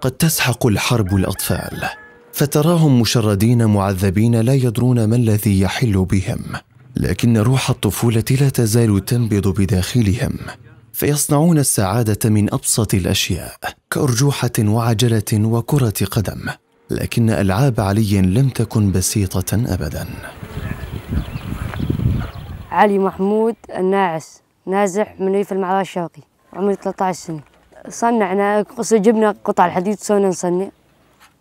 قد تسحق الحرب الاطفال فتراهم مشردين معذبين لا يدرون ما الذي يحل بهم لكن روح الطفوله لا تزال تنبض بداخلهم فيصنعون السعاده من ابسط الاشياء كارجوحه وعجله وكره قدم لكن العاب علي لم تكن بسيطه ابدا علي محمود الناعس نازح من ريف المعراج الشرقي عمري 13 سنه صنعنا جبنا قطع الحديد سوينا نصنع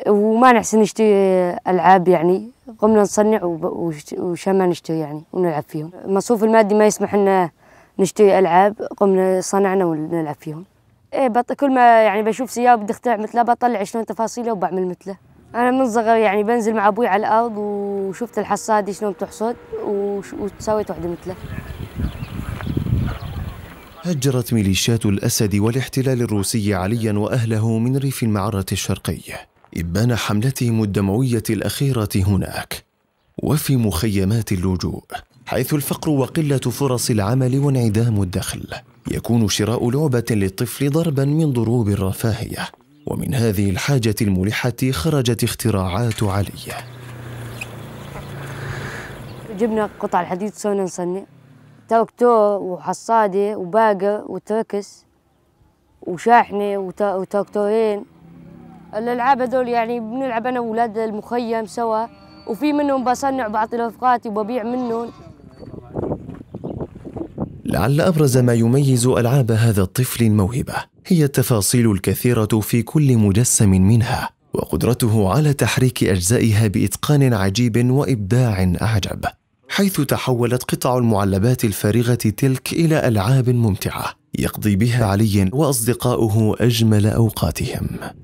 وما نحسن نشتري العاب يعني قمنا نصنع وشما نشتري يعني ونلعب فيهم المصروف المادي ما يسمح لنا نشتري العاب قمنا صنعنا ونلعب فيهم ايه بطل كل ما يعني بشوف سياره بدي اخترع مثله بطلع شلون تفاصيله وبعمل مثله انا من صغر يعني بنزل مع ابوي على الارض وشفت الحصاد شلون بتحصد وش... وسويت وحده مثله هجرت ميليشيات الأسد والاحتلال الروسي عليا وأهله من ريف المعرة الشرقي إبان حملتهم الدموية الأخيرة هناك وفي مخيمات اللجوء حيث الفقر وقلة فرص العمل وانعدام الدخل يكون شراء لعبة للطفل ضربا من ضروب الرفاهية ومن هذه الحاجة الملحة خرجت اختراعات علي جبنا قطع الحديد سوينا نصنع تركتور وحصادي وباقر وتركس وشاحنة وتركتورين الألعاب هذول يعني بنلعب أنا وأولاد المخيم سوا وفي منهم بصنع بعطي لرفقاتي وببيع منهم لعل أبرز ما يميز ألعاب هذا الطفل الموهبة هي التفاصيل الكثيرة في كل مجسم منها وقدرته على تحريك أجزائها بإتقان عجيب وإبداع أعجب حيث تحولت قطع المعلبات الفارغة تلك إلى ألعاب ممتعة يقضي بها علي وأصدقاؤه أجمل أوقاتهم